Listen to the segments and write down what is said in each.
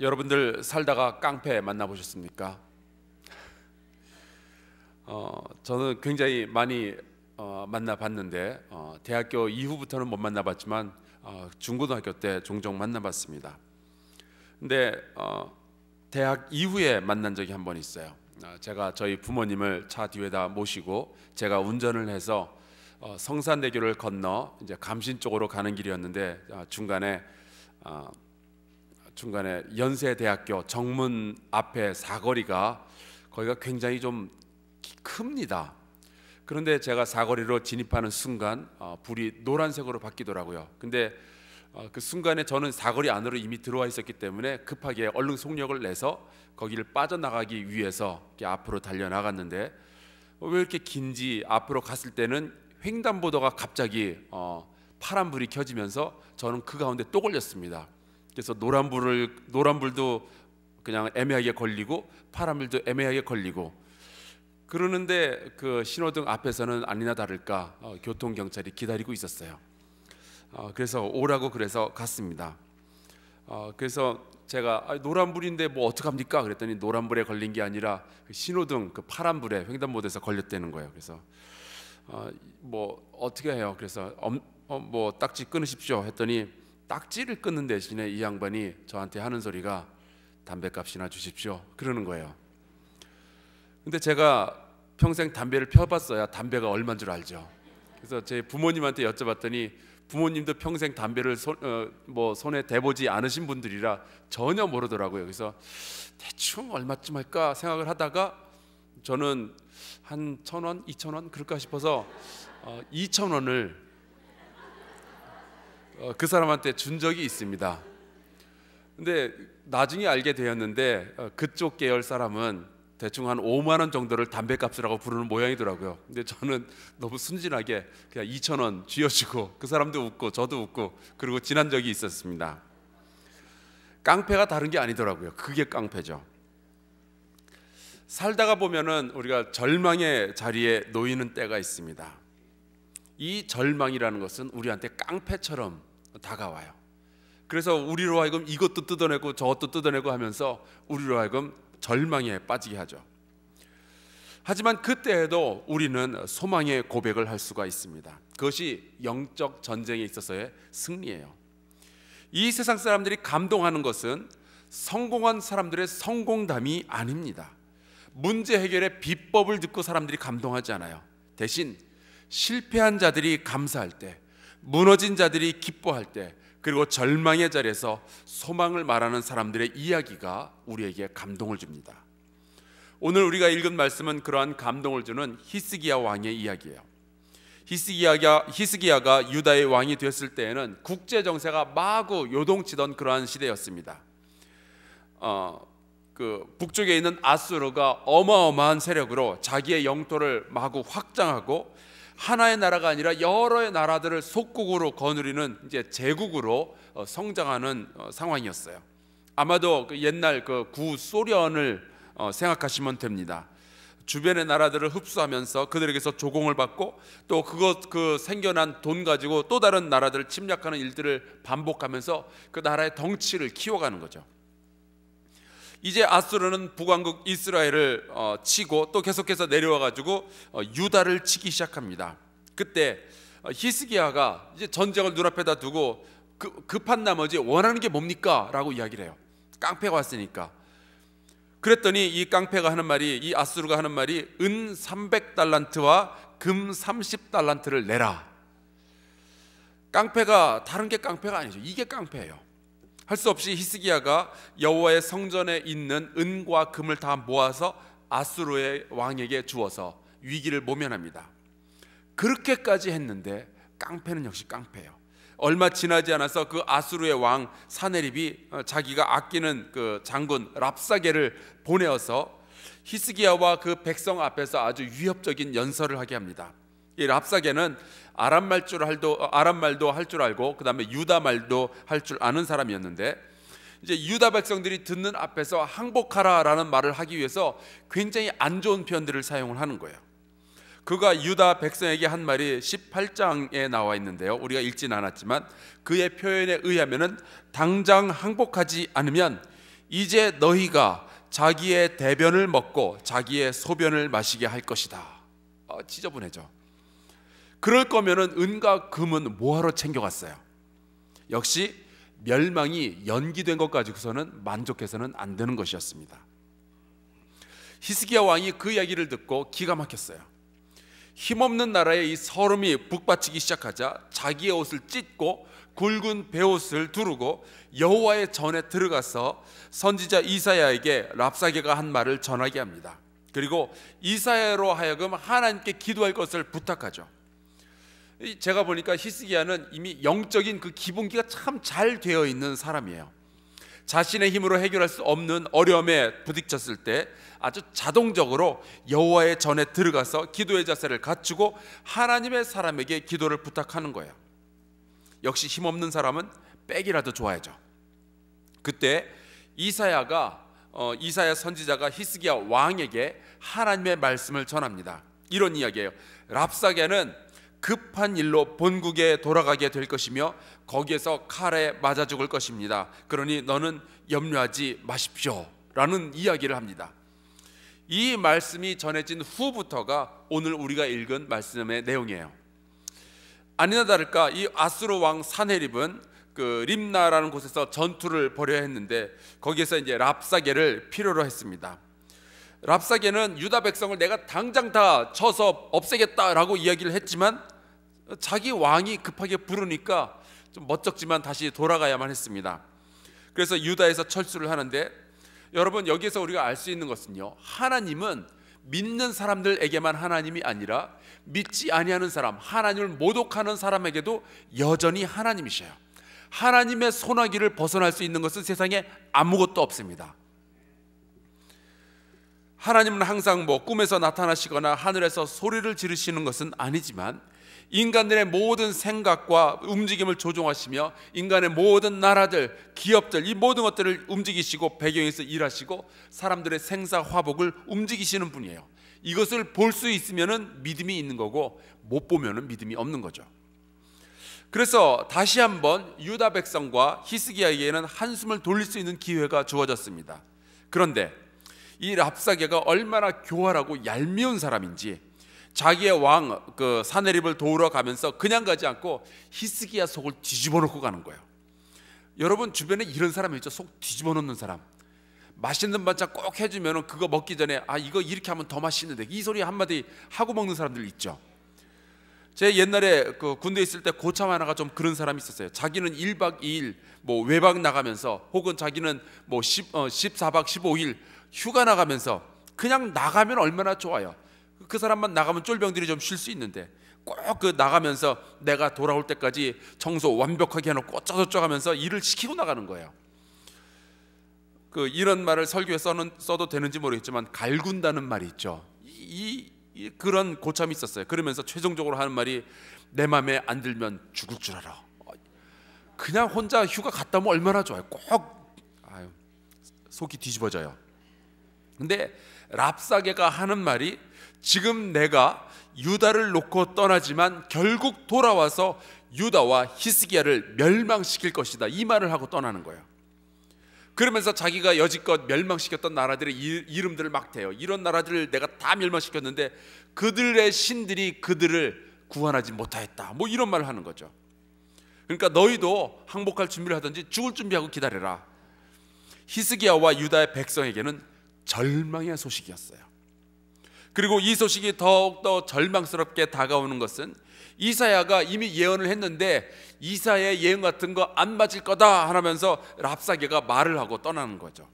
여러분들 살다가 깡패 만나보셨습니까? 어, 저는 굉장히 많이 어, 만나봤는데 어, 대학교 이후부터는 못 만나봤지만 어, 중고등학교 때 종종 만나봤습니다. 근데 어, 대학 이후에 만난 적이 한 번 있어요. 어, 제가 저희 부모님을 차 뒤에다 모시고 제가 운전을 해서 성산대교를 건너 이제 감신 쪽으로 가는 길이었는데 중간에 중간에 연세대학교 정문 앞에 사거리가 거기가 굉장히 좀 큽니다. 그런데 제가 사거리로 진입하는 순간 어, 불이 노란색으로 바뀌더라고요. 근데 어, 그 순간에 저는 사거리 안으로 이미 들어와 있었기 때문에 급하게 얼른 속력을 내서 거기를 빠져나가기 위해서 앞으로 달려 나갔는데 어, 왜 이렇게 긴지 앞으로 갔을 때는 횡단보도가 갑자기 파란 불이 켜지면서 저는 그 가운데 또 걸렸습니다. 그래서 노란불을 노란불도 그냥 애매하게 걸리고 파란불도 애매하게 걸리고 그러는데 그 신호등 앞에서는 아니나 다를까 어, 교통 경찰이 기다리고 있었어요. 어, 그래서 오라고 그래서 갔습니다. 어, 그래서 제가 아, 노란불인데 뭐 어떡합니까? 그랬더니 노란불에 걸린 게 아니라 그 신호등 그 파란불에 횡단보도에서 걸렸다는 거예요. 그래서 어, 뭐 어떻게 해요? 그래서 엄, 어, 뭐 딱지 끊으십시오 했더니 딱지를 끊는 대신에 이 양반이 저한테 하는 소리가 담배값이나 주십시오 그러는 거예요. 근데 제가 평생 담배를 펴봤어야 담배가 얼마인 줄 알죠. 그래서 제 부모님한테 여쭤봤더니 부모님도 평생 담배를 손, 어, 뭐 손에 대보지 않으신 분들이라 전혀 모르더라고요. 그래서 대충 얼마쯤 할까 생각을 하다가 저는 한천 원, 이천 원 그럴까 싶어서 어, 이천 원을 어, 그 사람한테 준 적이 있습니다. 근데 나중에 알게 되었는데 어, 그쪽 계열 사람은 대충 한 5만 원 정도를 담배값이라고 부르는 모양이더라고요. 근데 저는 너무 순진하게 그냥 2천 원 쥐어주고 그 사람도 웃고 저도 웃고 그리고 지난 적이 있었습니다. 깡패가 다른 게 아니더라고요. 그게 깡패죠. 살다가 보면은 우리가 절망의 자리에 놓이는 때가 있습니다. 이 절망이라는 것은 우리한테 깡패처럼 다가와요. 그래서 우리로 하여금 이것도 뜯어내고 저것도 뜯어내고 하면서 우리로 하여금 절망에 빠지게 하죠. 하지만 그때에도 우리는 소망의 고백을 할 수가 있습니다. 그것이 영적 전쟁에 있어서의 승리예요. 이 세상 사람들이 감동하는 것은 성공한 사람들의 성공담이 아닙니다. 문제 해결의 비법을 듣고 사람들이 감동하지 않아요. 대신 실패한 자들이 감사할 때 무너진 자들이 기뻐할 때 그리고 절망의 자리에서 소망을 말하는 사람들의 이야기가 우리에게 감동을 줍니다. 오늘 우리가 읽은 말씀은 그러한 감동을 주는 히스기야 왕의 이야기예요. 히스기야가, 히스기야가 유다의 왕이 됐을 때에는 국제 정세가 마구 요동치던 그러한 시대였습니다. 어, 그 북쪽에 있는 아수르가 어마어마한 세력으로 자기의 영토를 마구 확장하고 하나의 나라가 아니라 여러의 나라들을 속국으로 거느리는 이제 제국으로 어, 성장하는 어, 상황이었어요. 아마도 그 옛날 그 구 소련을 어, 생각하시면 됩니다. 주변의 나라들을 흡수하면서 그들에게서 조공을 받고 또 그것 그 생겨난 돈 가지고 또 다른 나라들을 침략하는 일들을 반복하면서 그 나라의 덩치를 키워가는 거죠. 이제 아수르는 북왕국 이스라엘을 어, 치고 또 계속해서 내려와 가지고 어, 유다를 치기 시작합니다. 그때 어, 히스기야가 이제 전쟁을 눈앞에다 두고 그, 급한 나머지 원하는 게 뭡니까라고 이야기를 해요. 깡패가 왔으니까. 그랬더니 이 깡패가 하는 말이 이 아수르가 하는 말이 은 300달란트와 금 30달란트를 내라. 깡패가 다른 게 깡패가 아니죠. 이게 깡패예요. 할수 없이 히스기야가 여호와의 성전에 있는 은과 금을 다 모아서 아수르의 왕에게 주어서 위기를 모면합니다. 그렇게까지 했는데 깡패는 역시 깡패예요. 얼마 지나지 않아서 그 아수르의 왕 사네립이 어, 자기가 아끼는 그 장군 랍사게를 보내어서 히스기야와 그 백성 앞에서 아주 위협적인 연설을 하게 합니다. 이 랍사게는 아람 말줄 할도 어, 아랍 말도 할 줄 알고 그다음에 유다 말도 할 줄 아는 사람이었는데 이제 유다 백성들이 듣는 앞에서 항복하라라는 말을 하기 위해서 굉장히 안 좋은 표현들을 사용을 하는 거예요. 그가 유다 백성에게 한 말이 18장에 나와 있는데요. 우리가 읽진 않았지만 그의 표현에 의하면은 당장 항복하지 않으면 이제 너희가 자기의 대변을 먹고 자기의 소변을 마시게 할 것이다. 어, 지저분해져. 그럴 거면은 은과 금은 뭐하러 챙겨갔어요? 역시 멸망이 연기된 것 가지고서는 만족해서는 안 되는 것이었습니다. 히스기야 왕이 그 이야기를 듣고 기가 막혔어요. 힘없는 나라에이 서름이 북받치기 시작하자 자기의 옷을 찢고 굵은 베옷을 두르고 여호와의 전에 들어가서 선지자 이사야에게 랍사게가 한 말을 전하게 합니다. 그리고 이사야로 하여금 하나님께 기도할 것을 부탁하죠. 제가 보니까 히스기야는 이미 영적인 그 기본기가 참 잘 되어 있는 사람이에요. 자신의 힘으로 해결할 수 없는 어려움에 부딪혔을 때 아주 자동적으로 여호와의 전에 들어가서 기도의 자세를 갖추고 하나님의 사람에게 기도를 부탁하는 거예요. 역시 힘없는 사람은 빽이라도 좋아야죠. 그때 이사야가 어, 이사야 선지자가 히스기야 왕에게 하나님의 말씀을 전합니다. 이런 이야기예요. 랍사게는 급한 일로 본국에 돌아가게 될 것이며 거기에서 칼에 맞아 죽을 것입니다. 그러니 너는 염려하지 마십시오. 라는 이야기를 합니다. 이 말씀이 전해진 후부터가 오늘 우리가 읽은 말씀의 내용이에요. 아니나 다를까 이 아수르 왕 사네립은 그 림나라는 곳에서 전투를 벌여야 했는데 거기에서 이제 랍사게를 필요로 했습니다. 랍사게는 유다 백성을 내가 당장 다 쳐서 없애겠다라고 이야기를 했지만 자기 왕이 급하게 부르니까 좀 멋쩍지만 다시 돌아가야만 했습니다. 그래서 유다에서 철수를 하는데 여러분 여기에서 우리가 알 수 있는 것은요. 하나님은 믿는 사람들에게만 하나님이 아니라 믿지 아니하는 사람, 하나님을 모독하는 사람에게도 여전히 하나님이셔요. 하나님의 손아귀를 벗어날 수 있는 것은 세상에 아무것도 없습니다. 하나님은 항상 뭐 꿈에서 나타나시거나 하늘에서 소리를 지르시는 것은 아니지만 인간들의 모든 생각과 움직임을 조종하시며 인간의 모든 나라들, 기업들 이 모든 것들을 움직이시고 배경에서 일하시고 사람들의 생사 화복을 움직이시는 분이에요. 이것을 볼 수 있으면은 믿음이 있는 거고 못 보면은 믿음이 없는 거죠. 그래서 다시 한번 유다 백성과 히스기야에게는 한숨을 돌릴 수 있는 기회가 주어졌습니다. 그런데 이 랍사게가 얼마나 교활하고 얄미운 사람인지 자기의 왕그 사내립을 도우러 가면서 그냥 가지 않고 히스기야 속을 뒤집어 놓고 가는 거예요. 여러분 주변에 이런 사람이 있죠. 속 뒤집어 놓는 사람. 맛있는 반찬 꼭 해주면 그거 먹기 전에 아 이거 이렇게 하면 더 맛있는데 이 소리 한마디 하고 먹는 사람들 있죠. 제 옛날에 그 군대 있을 때 고참 하나가 좀 그런 사람이 있었어요. 자기는 1박 2일 뭐 외박 나가면서 혹은 자기는 뭐 10, 어, 14박 15일 휴가 나가면서 그냥 나가면 얼마나 좋아요. 그 사람만 나가면 쫄병들이 좀 쉴 수 있는데 꼭 그 나가면서 내가 돌아올 때까지 청소 완벽하게 해놓고 어쩌저쩌 하면서 일을 시키고 나가는 거예요. 그 이런 말을 설교에 써는, 써도 되는지 모르겠지만 갈군다는 말이 있죠. 이, 이 그런 고참이 있었어요. 그러면서 최종적으로 하는 말이 내 마음에 안 들면 죽을 줄 알아. 그냥 혼자 휴가 갔다 오면 얼마나 좋아요. 꼭 아유, 속이 뒤집어져요. 근데 랍사게가 하는 말이 지금 내가 유다를 놓고 떠나지만 결국 돌아와서 유다와 히스기야를 멸망시킬 것이다. 이 말을 하고 떠나는 거예요. 그러면서 자기가 여지껏 멸망시켰던 나라들의 이름들을 막 대요. 이런 나라들을 내가 다 멸망시켰는데 그들의 신들이 그들을 구원하지 못하였다. 뭐 이런 말을 하는 거죠. 그러니까 너희도 항복할 준비를 하든지 죽을 준비하고 기다려라. 히스기야와 유다의 백성에게는 절망의 소식이었어요. 그리고 이 소식이 더욱더 절망스럽게 다가오는 것은 이사야가 이미 예언을 했는데 이사야의 예언 같은 거 안 맞을 거다 하면서 랍사게가 말을 하고 떠나는 거죠.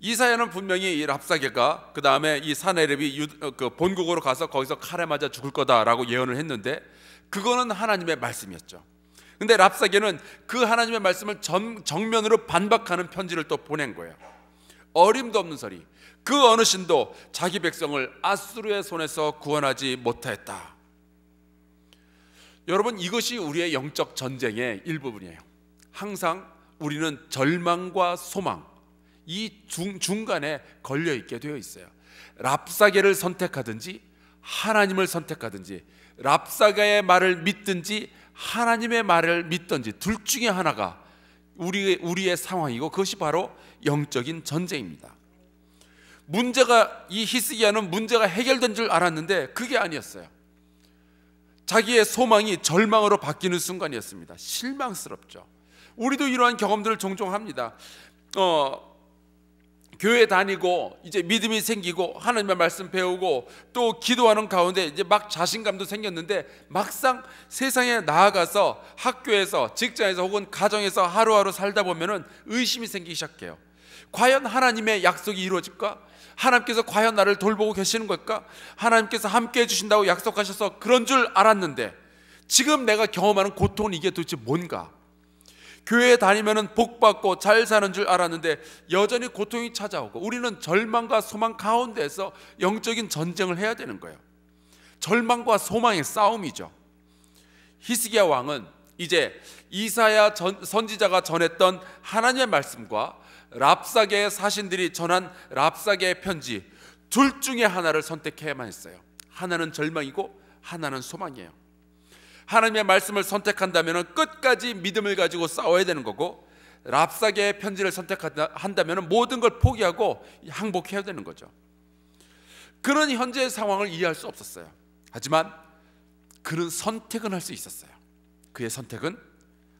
이사야는 분명히 이 랍사게가 그 다음에 이 사내립이 어, 그 본국으로 가서 거기서 칼에 맞아 죽을 거다라고 예언을 했는데 그거는 하나님의 말씀이었죠. 근데 랍사게는 그 하나님의 말씀을 정, 정면으로 반박하는 편지를 또 보낸 거예요. 어림도 없는 소리. 그 어느 신도 자기 백성을 아수르의 손에서 구원하지 못하였다. 여러분 이것이 우리의 영적 전쟁의 일부분이에요. 항상 우리는 절망과 소망 이 중, 중간에 걸려 있게 되어 있어요. 랍사게를 선택하든지 하나님을 선택하든지 랍사게의 말을 믿든지 하나님의 말을 믿든지 둘 중에 하나가 우리의, 우리의 상황이고 그것이 바로 영적인 전쟁입니다. 문제가 이 히스기야는 문제가 해결된 줄 알았는데 그게 아니었어요. 자기의 소망이 절망으로 바뀌는 순간이었습니다. 실망스럽죠. 우리도 이러한 경험들을 종종 합니다. 어, 교회 다니고 이제 믿음이 생기고 하나님의 말씀 배우고 또 기도하는 가운데 이제 막 자신감도 생겼는데 막상 세상에 나아가서 학교에서 직장에서 혹은 가정에서 하루하루 살다 보면은 의심이 생기기 시작해요. 과연 하나님의 약속이 이루어질까? 하나님께서 과연 나를 돌보고 계시는 걸까? 하나님께서 함께 해 주신다고 약속하셔서 그런 줄 알았는데 지금 내가 경험하는 고통은 이게 도대체 뭔가? 교회 다니면은 복 받고 잘 사는 줄 알았는데 여전히 고통이 찾아오고 우리는 절망과 소망 가운데서 영적인 전쟁을 해야 되는 거예요. 절망과 소망의 싸움이죠. 히스기야 왕은 이제 이사야 전, 선지자가 전했던 하나님의 말씀과 랍사계의 사신들이 전한 랍사계의 편지 둘 중에 하나를 선택해야만 했어요. 하나는 절망이고 하나는 소망이에요. 하나님의 말씀을 선택한다면 끝까지 믿음을 가지고 싸워야 되는 거고 랍사계의 편지를 선택한다면 모든 걸 포기하고 항복해야 되는 거죠. 그런 현재의 상황을 이해할 수 없었어요. 하지만 그는 선택은 할 수 있었어요. 그의 선택은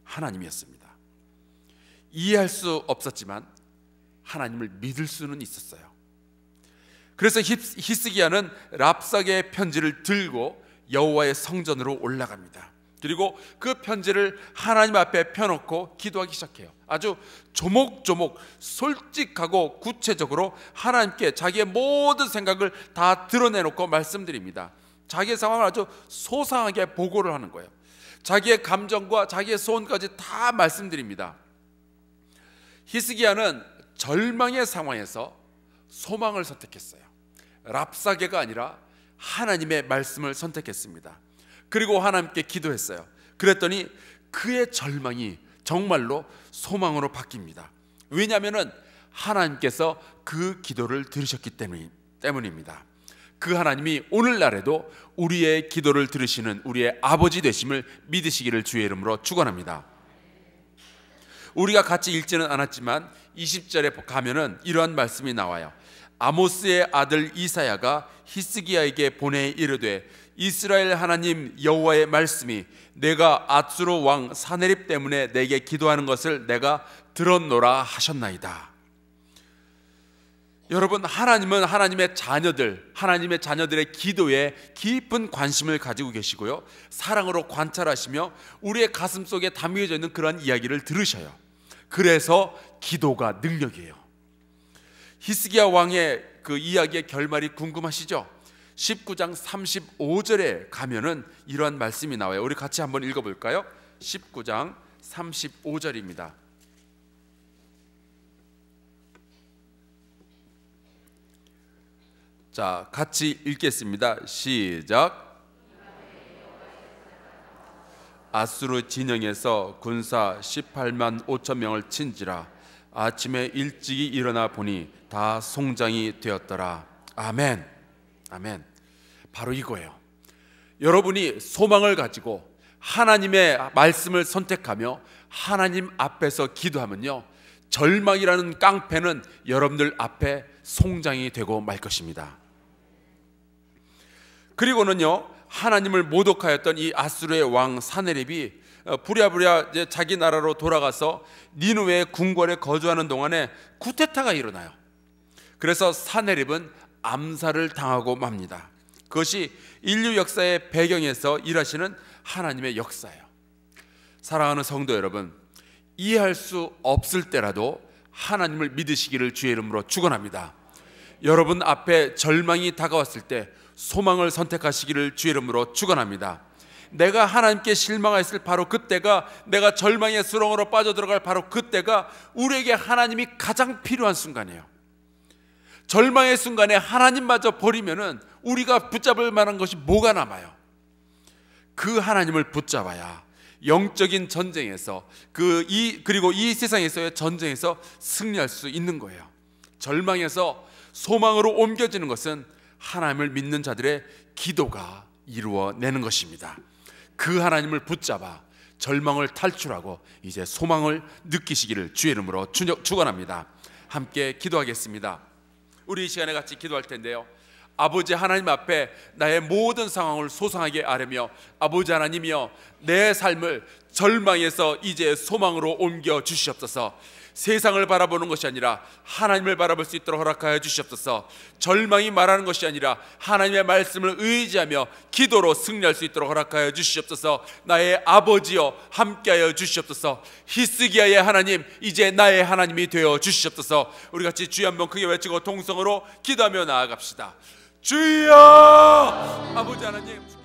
하나님이었습니다. 이해할 수 없었지만 하나님을 믿을 수는 있었어요. 그래서 히스기야는 랍사계의 편지를 들고 여호와의 성전으로 올라갑니다. 그리고 그 편지를 하나님 앞에 펴놓고 기도하기 시작해요. 아주 조목조목 솔직하고 구체적으로 하나님께 자기의 모든 생각을 다 드러내놓고 말씀드립니다. 자기의 상황을 아주 소상하게 보고를 하는 거예요. 자기의 감정과 자기의 소원까지 다 말씀드립니다. 히스기야는 절망의 상황에서 소망을 선택했어요. 랍사계가 아니라 하나님의 말씀을 선택했습니다. 그리고 하나님께 기도했어요. 그랬더니 그의 절망이 정말로 소망으로 바뀝니다. 왜냐하면은 하나님께서 그 기도를 들으셨기 때문입니다. 그 하나님이 오늘날에도 우리의 기도를 들으시는 우리의 아버지 되심을 믿으시기를 주의 이름으로 축원합니다. 우리가 같이 읽지는 않았지만 20절에 가면은 이러한 말씀이 나와요. 아모스의 아들 이사야가 히스기야에게 보내 이르되 이스라엘 하나님 여호와의 말씀이 내가 아수로 왕 사네립 때문에 내게 기도하는 것을 내가 들었노라 하셨나이다. 여러분 하나님은 하나님의 자녀들 하나님의 자녀들의 기도에 깊은 관심을 가지고 계시고요 사랑으로 관찰하시며 우리의 가슴 속에 담겨져 있는 그러한 이야기를 들으셔요 그래서 기도가 능력이에요 히스기야 왕의 그 이야기의 결말이 궁금하시죠? 19장 35절에 가면은 이러한 말씀이 나와요. 우리 같이 한번 읽어 볼까요? 19장 35절입니다. 자, 같이 읽겠습니다. 시작. 아수르 진영에서 군사 18만 5천 명을 친지라 아침에 일찍이 일어나 보니 다 송장이 되었더라. 아멘. 아멘. 바로 이거예요. 여러분이 소망을 가지고 하나님의 말씀을 선택하며 하나님 앞에서 기도하면요. 절망이라는 깡패는 여러분들 앞에 송장이 되고 말 것입니다. 그리고는요. 하나님을 모독하였던 이 아수르의 왕 사네립이 어, 부랴부랴 이제 자기 나라로 돌아가서 니누의 궁궐에 거주하는 동안에 쿠데타가 일어나요. 그래서 사내립은 암살을 당하고 맙니다. 그것이 인류 역사의 배경에서 일하시는 하나님의 역사예요. 사랑하는 성도 여러분, 이해할 수 없을 때라도 하나님을 믿으시기를 주의 이름으로 축원합니다. 여러분 앞에 절망이 다가왔을 때 소망을 선택하시기를 주의 이름으로 축원합니다. 내가 하나님께 실망했을 바로 그때가 내가 절망의 수렁으로 빠져들어갈 바로 그때가 우리에게 하나님이 가장 필요한 순간이에요. 절망의 순간에 하나님마저 버리면은 우리가 붙잡을 만한 것이 뭐가 남아요? 그 하나님을 붙잡아야 영적인 전쟁에서 그 이 그리고 이 세상에서의 전쟁에서 승리할 수 있는 거예요. 절망에서 소망으로 옮겨지는 것은 하나님을 믿는 자들의 기도가 이루어내는 것입니다. 그 하나님을 붙잡아 절망을 탈출하고 이제 소망을 느끼시기를 주의 이름으로 축원합니다. 함께 기도하겠습니다. 우리 이 시간에 같이 기도할 텐데요. 아버지 하나님 앞에 나의 모든 상황을 소상하게 아뢰며 아버지 하나님이여 내 삶을 절망에서 이제 소망으로 옮겨 주시옵소서. 세상을 바라보는 것이 아니라 하나님을 바라볼 수 있도록 허락하여 주시옵소서. 절망이 말하는 것이 아니라 하나님의 말씀을 의지하며 기도로 승리할 수 있도록 허락하여 주시옵소서. 나의 아버지여 함께하여 주시옵소서. 히스기야의 하나님 이제 나의 하나님이 되어 주시옵소서. 우리 같이 주여 한번 크게 외치고 동성으로 기도하며 나아갑시다. 주여 아버지 하나님